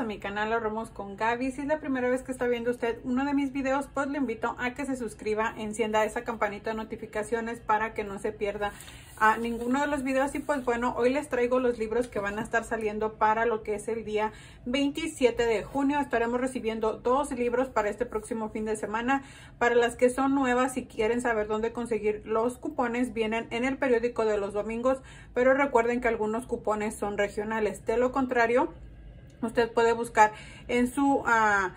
a mi canal Ahorremos con Gaby. Si es la primera vez que está viendo usted uno de mis videos, pues le invito a que se suscriba, encienda esa campanita de notificaciones para que no se pierda a ninguno de los videos. Y pues bueno, hoy les traigo los libros que van a estar saliendo para lo que es el día 27 de junio. Estaremos recibiendo dos libros para este próximo fin de semana. Para las que son nuevas y quieren saber dónde conseguir los cupones, vienen en el periódico de los domingos, pero recuerden que algunos cupones son regionales. De lo contrario, Usted puede buscar en su ah,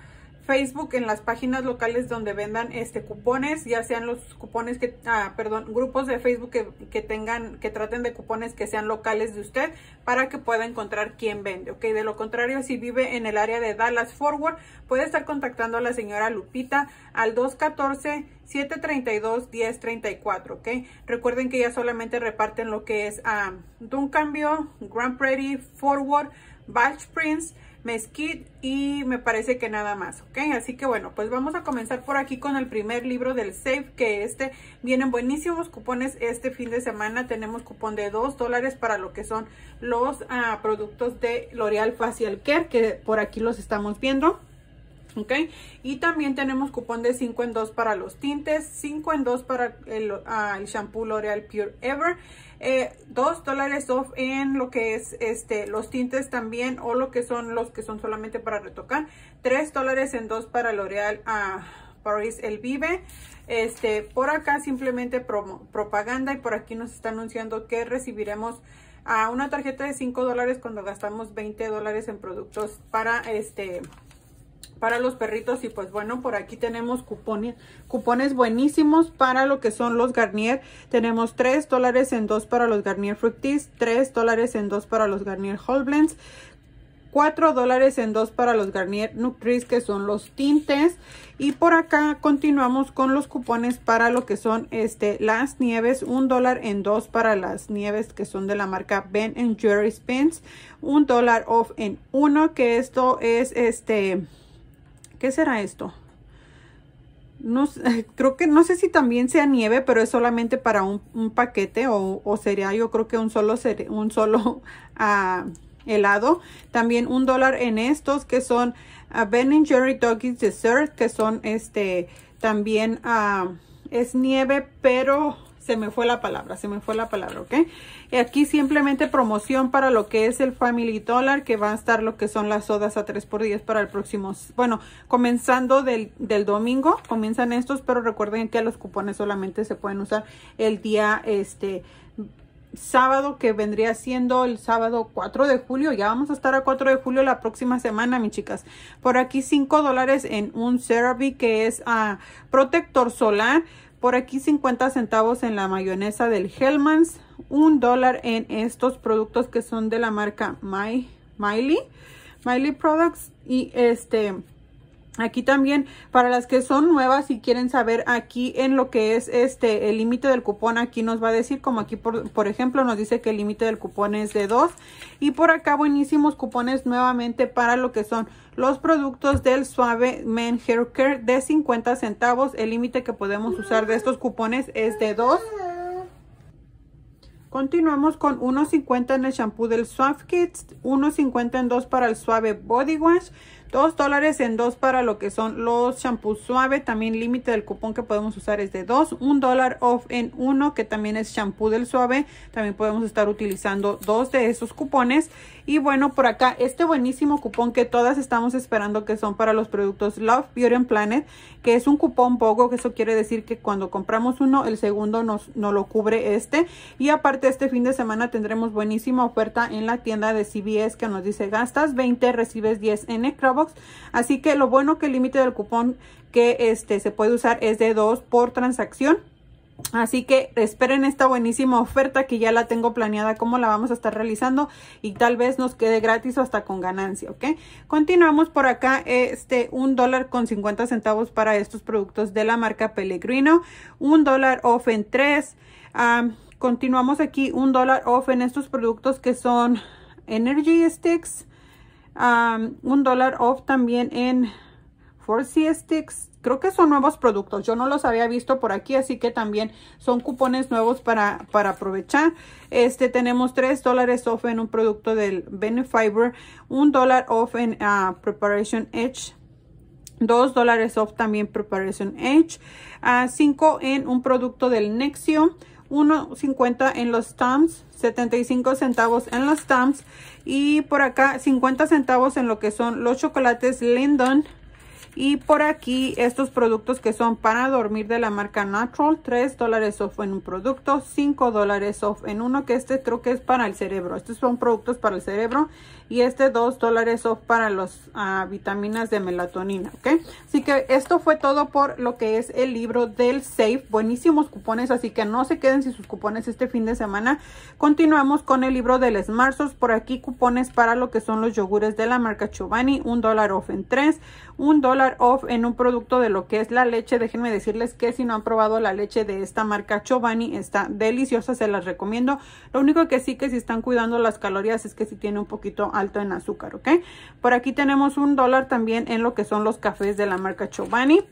Facebook, en las páginas locales donde vendan este cupones, ya sean los cupones que, ah, perdón, grupos de Facebook que, tengan, que traten de cupones que sean locales de usted para que pueda encontrar quién vende, ok. De lo contrario, si vive en el área de Dallas Forward, puede estar contactando a la señora Lupita al 214-732-1034, ok. Recuerden que ya solamente reparten lo que es ah, un Cambio, Grand Prairie, Forward, batch Prince, Mesquite y me parece que nada más, ¿ok? Así que bueno, pues vamos a comenzar por aquí con el primer libro del SAFE que este vienen buenísimos cupones este fin de semana. Tenemos cupón de 2 dólares para lo que son los ah, productos de L'Oreal Facial Care, que por aquí los estamos viendo. Y también tenemos cupón de 5 en 2 para los tintes, 5 en 2 para ah, el, shampoo L'Oreal Pure Ever, 2 eh, dólares off en lo que es este los tintes también o lo que son los que son solamente para retocar, 3 dólares en 2 para L'Oreal ah, Paris El Vive. Este, por acá simplemente promo, propaganda y por aquí nos está anunciando que recibiremos a ah, una tarjeta de 5 dólares cuando gastamos 20 dólares en productos para este para los perritos y pues bueno por aquí tenemos cupones cupones buenísimos para lo que son los Garnier tenemos 3 dólares en 2 para los Garnier Fructis 3 dólares en 2 para los Garnier blends 4 dólares en 2 para los Garnier Nutris que son los tintes y por acá continuamos con los cupones para lo que son este las nieves 1 dólar en 2 para las nieves que son de la marca Ben Jerry's Pins 1 dólar off en 1 que esto es este ¿Qué será esto? No, creo que no sé si también sea nieve, pero es solamente para un, paquete o, sería yo creo que un solo, un solo ah, helado. También un dólar en estos que son ah, Ben Jerry Doggies Dessert, que son este también ah, es nieve, pero se me fue la palabra, se me fue la palabra, ¿ok? Y aquí simplemente promoción para lo que es el Family Dollar, que va a estar lo que son las sodas a 3 por 10 para el próximo, bueno, comenzando del, domingo, comienzan estos, pero recuerden que los cupones solamente se pueden usar el día, este, sábado que vendría siendo el sábado 4 de julio. Ya vamos a estar a 4 de julio la próxima semana, mis chicas. Por aquí 5 dólares en un CeraVe que es a ah, protector solar. Por aquí 50 centavos en la mayonesa del Hellman's. Un dólar en estos productos que son de la marca Miley. Miley Products. Y este Aquí también para las que son nuevas y quieren saber aquí en lo que es este el límite del cupón aquí nos va a decir como aquí por, ejemplo nos dice que el límite del cupón es de 2 y por acá buenísimos cupones nuevamente para lo que son los productos del suave men hair care de 50 centavos el límite que podemos usar de estos cupones es de 2 Continuamos con 1.50 en el shampoo del Suave Kids, 1.50 en 2 para el Suave Body Wash, 2 dólares en 2 para lo que son los shampoos suave. También límite del cupón que podemos usar es de 2. 1 dólar off en uno, que también es shampoo del suave. También podemos estar utilizando dos de esos cupones. Y bueno, por acá este buenísimo cupón que todas estamos esperando que son para los productos Love Beauty and Planet. Que es un cupón poco, que eso quiere decir que cuando compramos uno, el segundo nos, no lo cubre este. Y aparte este fin de semana tendremos buenísima oferta en la tienda de CBS que nos dice gastas 20, recibes 10 en ecrabo Así que lo bueno que el límite del cupón que este, se puede usar es de 2 por transacción. Así que esperen esta buenísima oferta que ya la tengo planeada cómo la vamos a estar realizando y tal vez nos quede gratis o hasta con ganancia, ¿ok? Continuamos por acá, este, un dólar con 50 centavos para estos productos de la marca Pellegrino, un dólar off en 3 continuamos aquí un dólar off en estos productos que son Energy Sticks, un dólar off también en 4 Sticks. Creo que son nuevos productos. Yo no los había visto por aquí, así que también son cupones nuevos para, aprovechar. Este, tenemos 3 dólares off en un producto del Benefiber, un dólar off en ah, Preparation Edge. dos dólares off también Preparation Edge, ah, Cinco 5 en un producto del Nexio, 1.50 en los y 75 centavos en los stamps y por acá 50 centavos en lo que son los chocolates Lindon y por aquí estos productos que son para dormir de la marca Natural, 3 dólares off en un producto, 5 dólares off en uno, que este creo es para el cerebro. Estos son productos para el cerebro y este 2 dólares off para las ah, vitaminas de melatonina, ¿ok? Así que esto fue todo por lo que es el libro del Safe. Buenísimos cupones, así que no se queden sin sus cupones este fin de semana. Continuamos con el libro del Smartsos. Por aquí cupones para lo que son los yogures de la marca Chobani, 1 dólar off en 3, 1 dólar off en un producto de lo que es la leche. Déjenme decirles que si no han probado la leche de esta marca Chobani, está deliciosa, se las recomiendo. Lo único que sí que si están cuidando las calorías es que si tiene un poquito alto en azúcar, ¿ok? Por aquí tenemos un dólar también en lo que son los cafés de la marca Chobani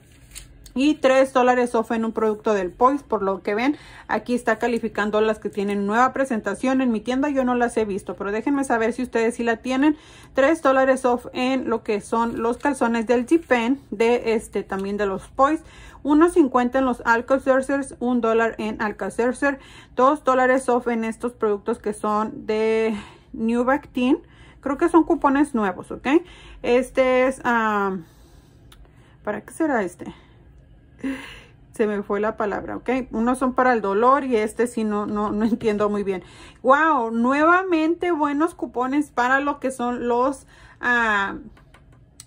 y 3 dólares off en un producto del Poise, por lo que ven, aquí está calificando las que tienen nueva presentación en mi tienda, yo no las he visto, pero déjenme saber si ustedes sí la tienen, 3 dólares off en lo que son los calzones del G-Pen, de este, también de los Poise, 1.50 en los alka 1 dólar en alka 2 dólares off en estos productos que son de New Teen, creo que son cupones nuevos, ¿ok? Este es, ah, ¿para qué será este? se me fue la palabra, ¿ok? Unos son para el dolor y este sí no, no, no entiendo muy bien. ¡Wow! Nuevamente buenos cupones para lo que son los... Ah,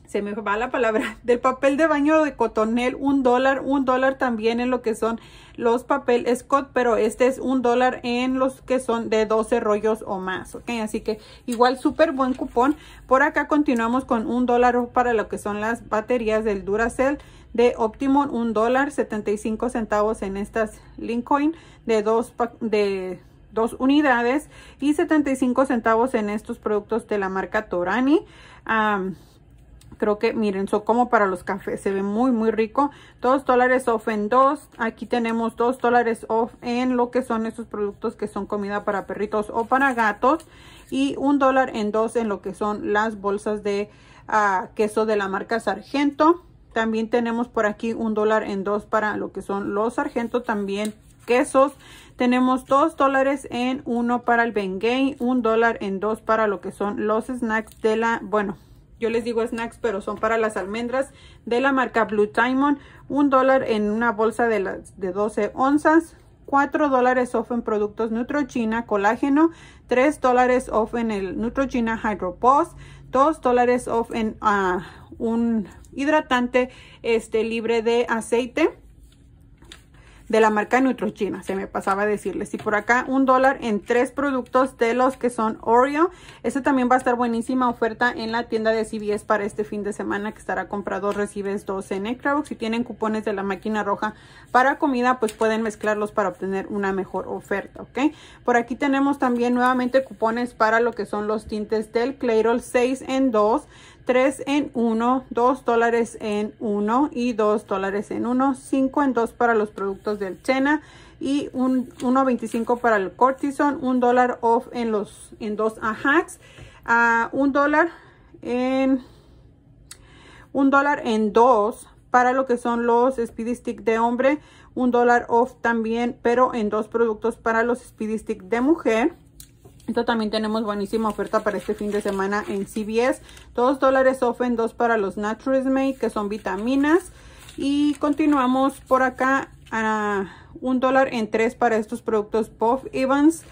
se me va la palabra, del papel de baño de cotonel, un dólar, un dólar también en lo que son los papel Scott, pero este es un dólar en los que son de 12 rollos o más, ok, así que igual súper buen cupón, por acá continuamos con un dólar para lo que son las baterías del Duracell, de Optimum, un dólar 75 centavos en estas Lincoin de dos, de dos unidades y 75 centavos en estos productos de la marca Torani. creo que miren, son como para los cafés, se ve muy muy rico. 2 dólares off en dos aquí tenemos 2 dólares off en lo que son estos productos que son comida para perritos o para gatos. Y un dólar en dos en lo que son las bolsas de ah, queso de la marca Sargento. También tenemos por aquí un dólar en dos para lo que son los sargentos también quesos. Tenemos dos dólares en uno para el Bengay, un dólar en dos para lo que son los snacks de la, bueno, yo les digo snacks, pero son para las almendras de la marca Blue Diamond. Un dólar en una bolsa de, las, de 12 onzas. Cuatro dólares off en productos nutrochina colágeno, Tres dólares off en el nutrochina Hydro Post, 2 dólares off en ah, un hidratante este, libre de aceite de la marca Neutrogena, se me pasaba a decirles. Y por acá un dólar en tres productos de los que son Oreo. Este también va a estar buenísima oferta en la tienda de CVS para este fin de semana que estará comprado recibes dos en box Si tienen cupones de la máquina roja para comida, pues pueden mezclarlos para obtener una mejor oferta, ¿ok? Por aquí tenemos también nuevamente cupones para lo que son los tintes del Clairol 6 en 2 3 en 1, 2 dólares en 1 y 2 dólares en 1, 5 en 2 para los productos del Chena y 1.25 para el Cortison, 1 dólar off en los en dos Ajax, a ah, 1 dólar en 1 dólar en 2 para lo que son los Speedy Stick de hombre, 1 dólar off también, pero en dos productos para los Speedy Stick de mujer. Entonces también tenemos buenísima oferta para este fin de semana en CBS. 2 dólares off en 2 para los Made, que son vitaminas. Y continuamos por acá a un dólar en tres para estos productos Puff Evans.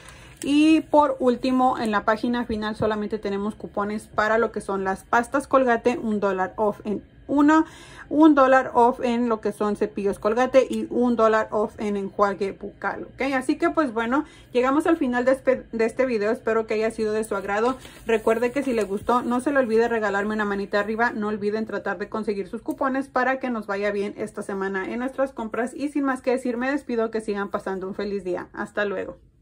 Y por último, en la página final solamente tenemos cupones para lo que son las pastas colgate, un dólar off en uno un dólar off en lo que son cepillos colgate y un dólar off en enjuague bucal ok así que pues bueno llegamos al final de este, de este video espero que haya sido de su agrado recuerde que si le gustó no se le olvide regalarme una manita arriba no olviden tratar de conseguir sus cupones para que nos vaya bien esta semana en nuestras compras y sin más que decir me despido que sigan pasando un feliz día hasta luego